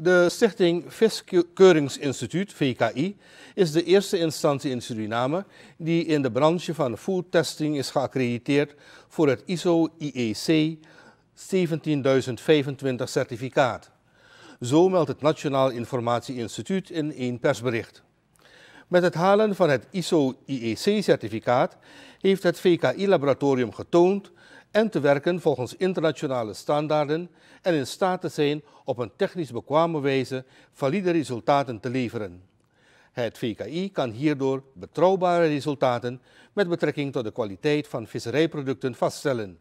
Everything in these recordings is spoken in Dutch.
De Stichting Viskeuringsinstituut, VKI, is de eerste instantie in Suriname die in de branche van food testing is geaccrediteerd voor het ISO IEC 17025 certificaat. Zo meldt het Nationaal Informatie Instituut in één persbericht. Met het halen van het ISO IEC certificaat heeft het VKI laboratorium getoond en te werken volgens internationale standaarden en in staat te zijn op een technisch bekwame wijze valide resultaten te leveren. Het VKI kan hierdoor betrouwbare resultaten met betrekking tot de kwaliteit van visserijproducten vaststellen.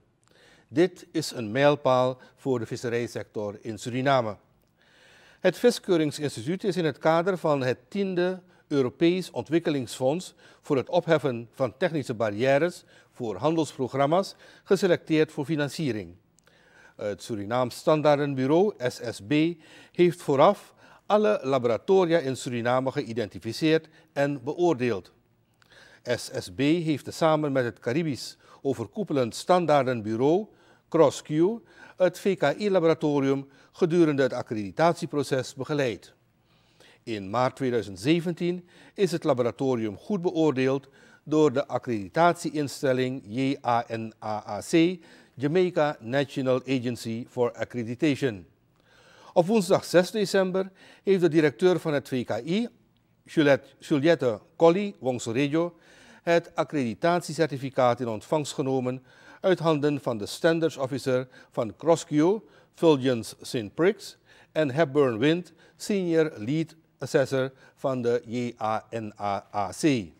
Dit is een mijlpaal voor de visserijsector in Suriname. Het Viskeuringsinstituut is in het kader van het tiende Europees Ontwikkelingsfonds voor het opheffen van technische barrières voor handelsprogramma's geselecteerd voor financiering. Het Surinaams Standaardenbureau, SSB, heeft vooraf alle laboratoria in Suriname geïdentificeerd en beoordeeld. SSB heeft tezamen met het Caribisch overkoepelend standaardenbureau, CrossQ, het VKI-laboratorium gedurende het accreditatieproces begeleid. In maart 2017 is het laboratorium goed beoordeeld door de accreditatieinstelling JANAAC, Jamaica National Agency for Accreditation. Op woensdag 6 december heeft de directeur van het VKI, Juliette Colli Wongsoregio, het accreditatiecertificaat in ontvangst genomen uit handen van de Standards Officer van CrossQ, Fulgens St. Pricks en Hepburn Wind, Senior Lead assessor from the ENRRC.